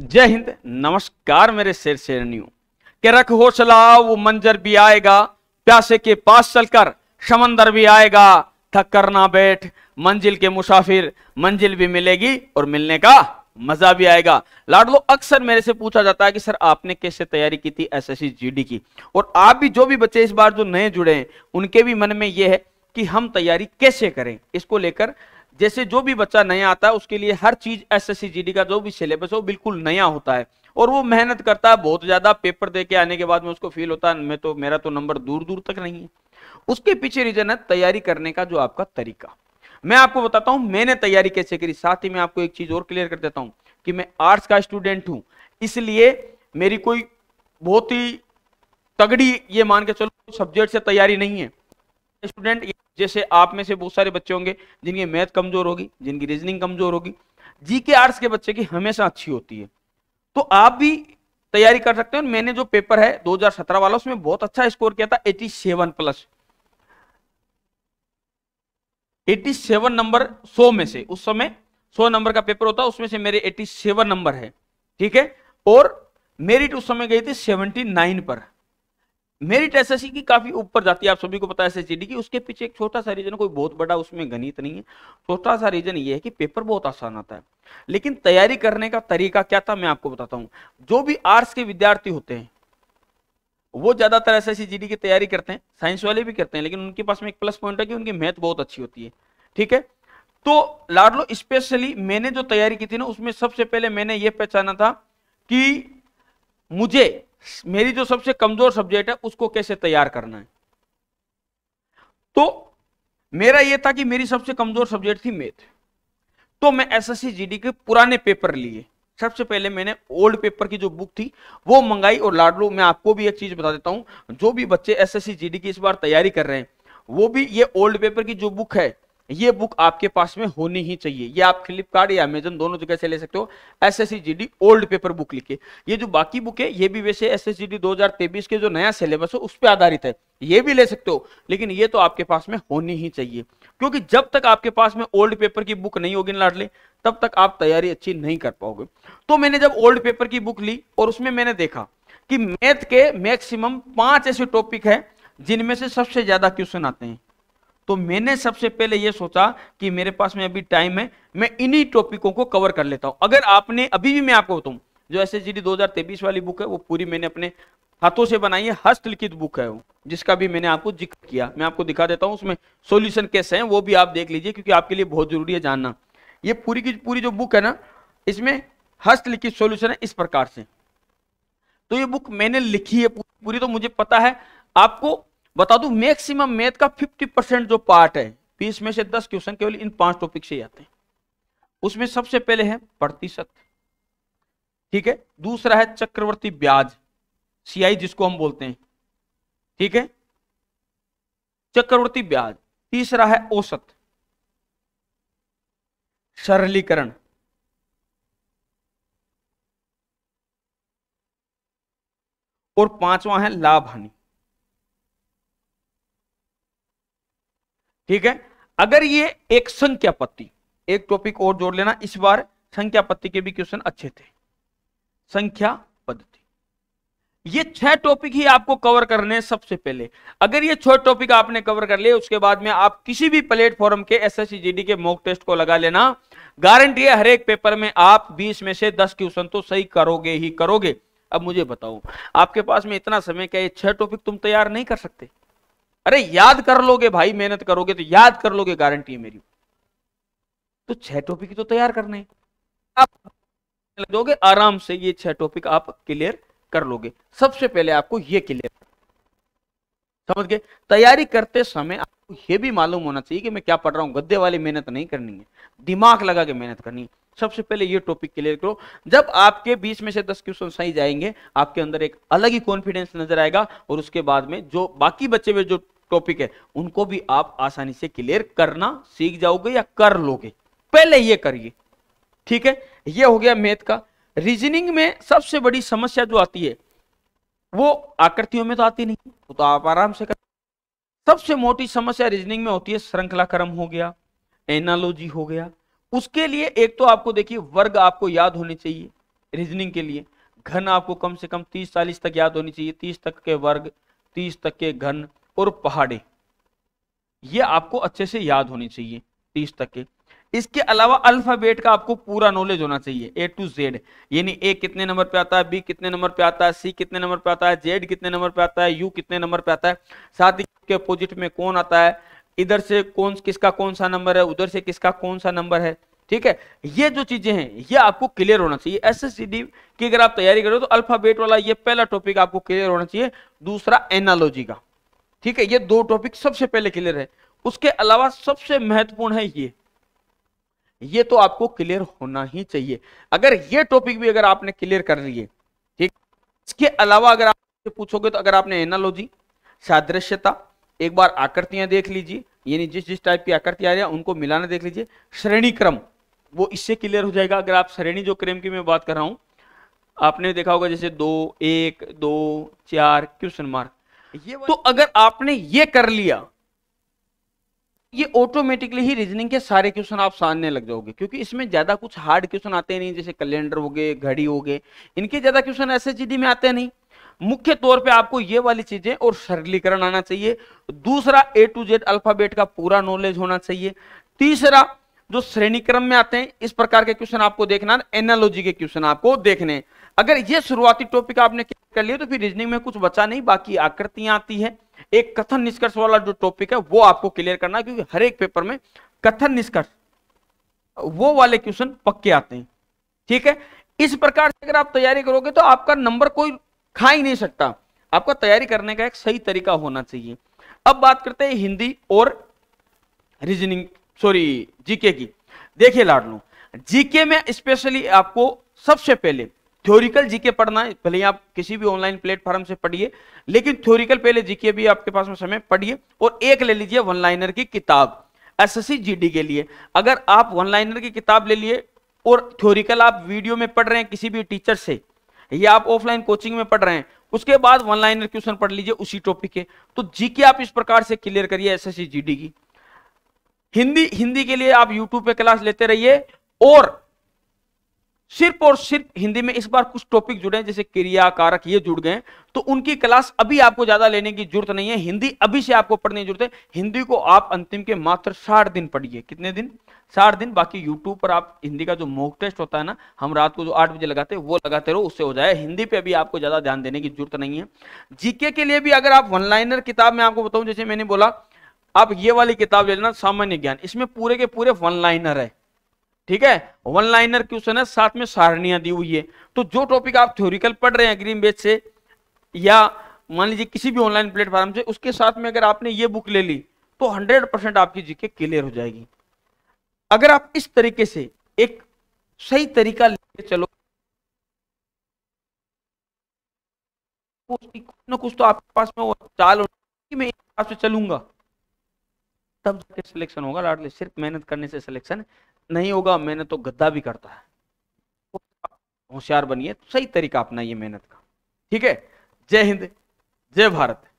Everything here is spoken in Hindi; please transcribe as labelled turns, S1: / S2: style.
S1: जय हिंद नमस्कार मेरे शेर शेरणियों के रख हौसला वो मंजर भी आएगा प्यासे के पास चलकर समंदर भी आएगा थक कर ना बैठ मंजिल के मुसाफिर मंजिल भी मिलेगी और मिलने का मजा भी आएगा लाडलो अक्सर मेरे से पूछा जाता है कि सर आपने कैसे तैयारी की थी एसएससी जीडी की और आप भी जो भी बच्चे इस बार जो नए जुड़े हैं उनके भी मन में यह है कि हम तैयारी कैसे करें इसको लेकर जैसे जो भी बच्चा नया आता है उसके लिए हर चीज एस एस का जो भी सिलेबस है वो बिल्कुल नया होता है और वो मेहनत करता है बहुत ज्यादा पेपर दे के आने के बाद में उसको फील होता है मैं तो मेरा तो नंबर दूर दूर तक नहीं है उसके पीछे रीजन है तैयारी करने का जो आपका तरीका मैं आपको बताता हूं मैंने तैयारी कैसे करी साथ ही मैं आपको एक चीज और क्लियर कर देता हूं कि मैं आर्ट्स का स्टूडेंट हूं इसलिए मेरी कोई बहुत ही तगड़ी ये मान के चलो सब्जेक्ट से तैयारी नहीं है स्टूडेंट ये जैसे आप में से बहुत सारे बच्चे होंगे जिनकी मैथ कमजोर होगी जिनकी रीजनिंग कमजोर होगी जीके आर्ट्स के बच्चे की हमेशा अच्छी होती है तो आप भी तैयारी कर सकते हैं मैंने जो पेपर है 2017 वाला उसमें बहुत अच्छा स्कोर किया था 87 प्लस 87 नंबर 100 में से उस समय 100 नंबर का पेपर होता उसमें से मेरे 87 नंबर है ठीक है और मेरिट उस समय गई थी 79 पर मेरिट एस की काफी ऊपर जाती है आप सभी को पता है एसएससी की उसके पीछे एक छोटा सा रीजन कोई बहुत बड़ा उसमें गणित नहीं है छोटा सा रीजन ये है कि पेपर बहुत आसान आता है लेकिन तैयारी करने का तरीका क्या था मैं आपको बताता हूँ जो भी आर्ट्स के विद्यार्थी होते हैं वो ज्यादातर एस एस की तैयारी करते हैं साइंस वाले भी करते हैं लेकिन उनके पास में एक प्लस पॉइंट है कि उनकी मैथ बहुत अच्छी होती है ठीक है तो लाडलो स्पेशली मैंने जो तैयारी की थी ना उसमें सबसे पहले मैंने ये पहचाना था कि मुझे मेरी जो सबसे कमजोर सब्जेक्ट है उसको कैसे तैयार करना है तो मेरा यह था कि मेरी सबसे कमजोर सब्जेक्ट थी मैथ तो मैं एसएससी जीडी के पुराने पेपर लिए सबसे पहले मैंने ओल्ड पेपर की जो बुक थी वो मंगाई और लाडलो मैं आपको भी एक चीज बता देता हूं जो भी बच्चे एसएससी जीडी की इस बार तैयारी कर रहे हैं वो भी ये ओल्ड पेपर की जो बुक है ये बुक आपके पास में होनी ही चाहिए ये आप फ्लिपकार्ट या अमेजन दोनों जगह से ले सकते हो S S old paper book लिखे ये जो बाकी बुक है ये भी वैसे एस एस के जो नया सिलेबस है उस पर आधारित है ये भी ले सकते हो लेकिन ये तो आपके पास में होनी ही चाहिए क्योंकि जब तक आपके पास में ओल्ड पेपर की बुक नहीं होगी लाडले तब तक आप तैयारी अच्छी नहीं कर पाओगे तो मैंने जब ओल्ड पेपर की बुक ली और उसमें मैंने देखा कि मैथ के मैक्सिमम पांच ऐसे टॉपिक है जिनमें से सबसे ज्यादा क्वेश्चन आते हैं तो मैंने सबसे पहले यह सोचा कि मेरे पास में अभी टाइम है मैं इन्हीं टॉपिकों को कवर कर लेता हूं अगर आपने अभी भी मैं आपको बताऊं जो एस एस वाली बुक है वो पूरी मैंने अपने हाथों से बनाई है हस्तलिखित बुक है वो जिसका भी मैंने आपको जिक्र किया मैं आपको दिखा देता हूँ उसमें सोल्यूशन कैसे हैं वो भी आप देख लीजिए क्योंकि आपके लिए बहुत जरूरी है जानना ये पूरी की पूरी जो बुक है ना इसमें हस्तलिखित सोल्यूशन है इस प्रकार से तो ये बुक मैंने लिखी है पूरी तो मुझे पता है आपको बता दू मैक्सिमम मैथ का 50 परसेंट जो पार्ट है 20 में से 10 क्वेश्चन केवल इन पांच टॉपिक से आते हैं उसमें सबसे पहले है प्रतिशत ठीक है दूसरा है चक्रवर्ती ब्याज सीआई जिसको हम बोलते हैं ठीक है चक्रवर्ती ब्याज तीसरा है औसत सरलीकरण और पांचवा है लाभ हानि ठीक है अगर ये एक संख्या पत्ती एक टॉपिक और जोड़ लेना इस बार संख्या पत्ती के भी क्वेश्चन अच्छे थे संख्या पद्धति ये छह टॉपिक ही आपको कवर करने सबसे पहले अगर ये छह टॉपिक आपने कवर कर लिए उसके बाद में आप किसी भी प्लेटफॉर्म के एस के मॉक टेस्ट को लगा लेना गारंटी है हर एक पेपर में आप 20 में से 10 क्वेश्चन तो सही करोगे ही करोगे अब मुझे बताओ आपके पास में इतना समय क्या ये छह टॉपिक तुम तैयार नहीं कर सकते अरे याद कर लोगे भाई मेहनत करोगे तो याद कर लोगे गारंटी है मेरी तो छह टॉपिक तो तैयार करने आप दोगे आराम से ये छह टॉपिक आप क्लियर कर लोगे सबसे पहले आपको ये क्लियर समझ गए तैयारी करते समय आपको ये भी मालूम होना चाहिए कि मैं क्या पढ़ रहा हूं गद्दे वाली मेहनत नहीं करनी है दिमाग लगा के मेहनत करनी है सबसे पहले ये टॉपिक क्लियर करो जब आपके बीस में से दस क्वेश्चन सही जाएंगे आपके अंदर एक अलग ही कॉन्फिडेंस नजर आएगा और उसके बाद में जो बाकी बच्चे में जो टॉपिक है उनको भी आप आसानी से क्लियर करना सीख जाओगे या कर लोगे पहले ये करिए ठीक है ये हो गया मैथ का रीजनिंग में सबसे बड़ी समस्या जो आती है वो आकृतियों में तो आती नहीं वो तो आप आराम से कर सबसे मोटी समस्या रीजनिंग में होती है श्रृंखला क्रम हो गया एनालॉजी हो गया उसके लिए एक तो आपको देखिए वर्ग आपको याद होने चाहिए रीजनिंग के लिए घन आपको कम से कम तीस चालीस तक याद होनी चाहिए तीस तक के वर्ग तीस तक के घन और पहाड़ी ये आपको अच्छे से याद होनी चाहिए तीस तक के इसके अलावा अल्फाबेट का आपको पूरा नॉलेज होना चाहिए ए टू जेड यानी ए कितने नंबर पे आता है बी कितने नंबर पे आता है सी कितने नंबर पे आता है जेड कितने नंबर पे आता है यू कितने नंबर पे आता है साथ ही के अपोजिट में कौन आता है इधर से कौन किसका कौन सा नंबर है उधर से किसका कौन सा नंबर है ठीक है ये जो चीजें हैं ये आपको क्लियर होना चाहिए एस एस की अगर आप तैयारी करो तो अल्फाबेट वाला ये पहला टॉपिक आपको क्लियर होना चाहिए दूसरा एनालॉजी का ठीक है ये दो टॉपिक सबसे पहले क्लियर है उसके अलावा सबसे महत्वपूर्ण है ये ये तो आपको क्लियर होना ही चाहिए अगर ये टॉपिक भी अगर आपने क्लियर कर लिए ठीक इसके अलावा अगर आप पूछोगे तो अगर आपने एनालॉजी सादृश्यता एक बार आकृतियां देख लीजिए यानी जिस जिस टाइप की आकृति आ रही है उनको मिलाना देख लीजिए श्रेणी क्रम वो इससे क्लियर हो जाएगा अगर आप श्रेणी जो क्रम की मैं बात कर रहा हूं आपने देखा होगा जैसे दो एक दो चार क्वेश्चन मार्क तो, तो अगर आपने ये कर लिया ये ऑटोमेटिकली ही रीजनिंग के सारे क्वेश्चन आप सामने लग जाओगे क्योंकि इसमें ज्यादा कुछ हार्ड क्वेश्चन आते नहीं जैसे कैलेंडर हो गए घड़ी हो गए इनके ज्यादा क्वेश्चन ऐसे जीडी में आते नहीं मुख्य तौर पे आपको ये वाली चीजें और सरलीकरण आना चाहिए दूसरा ए टू जेड अल्फाबेट का पूरा नॉलेज होना चाहिए तीसरा जो श्रेणी क्रम में आते हैं इस प्रकार के क्वेश्चन आपको देखना एनालॉजी के क्वेश्चन आपको देखने अगर ये शुरुआती टॉपिक आपने कर लिया तो फिर रीजनिंग में कुछ बचा नहीं बाकी आकृतियां आती है एक कथन निष्कर्ष वाला जो टॉपिक है वो आपको क्लियर करना है क्योंकि हर एक पेपर में कथन निष्कर्ष वो वाले क्वेश्चन पक्के आते हैं ठीक है इस प्रकार से अगर आप तैयारी करोगे तो आपका नंबर कोई खा ही नहीं सकता आपका तैयारी करने का एक सही तरीका होना चाहिए अब बात करते हैं हिंदी और रीजनिंग सॉरी जीके की देखिए लाडलो जीके में स्पेशली आपको सबसे पहले थ्योरिकल जीके पढ़ना है भले ही आप किसी भी ऑनलाइन प्लेटफॉर्म से पढ़िए लेकिन थ्योरिकल पहले जीके भी आपके पास में समय पढ़िए और एक ले लीजिए वन लाइनर की किताब एसएससी जीडी के लिए अगर आप वन लाइनर की किताब ले लिए और थ्योरिकल आप वीडियो में पढ़ रहे हैं किसी भी टीचर से या आप ऑफलाइन कोचिंग में पढ़ रहे हैं उसके बाद वन लाइनर क्वेश्चन पढ़ लीजिए उसी टॉपिक के तो जीके आप इस प्रकार से क्लियर करिए एसएससी जीडी की हिंदी हिंदी के लिए आप यूट्यूब पे क्लास लेते रहिए और सिर्फ और सिर्फ हिंदी में इस बार कुछ टॉपिक जुड़े हैं जैसे क्रिया कारक ये जुड़ गए तो उनकी क्लास अभी आपको ज्यादा लेने की जरूरत नहीं है हिंदी अभी से आपको पढ़ने की जरूरत है हिंदी को आप अंतिम के मात्र साठ दिन पढ़िए कितने दिन साठ दिन बाकी यूट्यूब पर आप हिंदी का जो मॉक टेस्ट होता है ना हम रात को जो आठ बजे लगाते हैं वो लगाते रहो उससे हो जाए हिंदी पे अभी आपको ज्यादा ध्यान देने की जरूरत नहीं है जीके के लिए भी अगर आप वन लाइनर किताब में आपको बताऊं जैसे मैंने बोला आप ये वाली किताब ले लेना सामान्य ज्ञान इसमें पूरे के पूरे वन लाइनर है ठीक है वन लाइनर क्वेश्चन है साथ में सारणियां दी हुई है तो जो टॉपिक आप थ्योरिकल पढ़ रहे हैं ग्रीन बेच से या मान लीजिए किसी भी ऑनलाइन प्लेटफॉर्म से उसके साथ में अगर आपने ये बुक ले ली तो 100 परसेंट आपकी जीके क्लियर हो जाएगी अगर आप इस तरीके से एक सही तरीका लेके चलो कुछ ना कुछ तो आपके पास में वो चाल होगी मैं हिसाब चलूंगा तब जाके सिलेक्शन होगा लाडले सिर्फ मेहनत करने से सिलेक्शन नहीं होगा मेहनत तो गद्दा भी करता है होशियार बनिए सही तरीका अपनाइए मेहनत का ठीक है जय हिंद जय भारत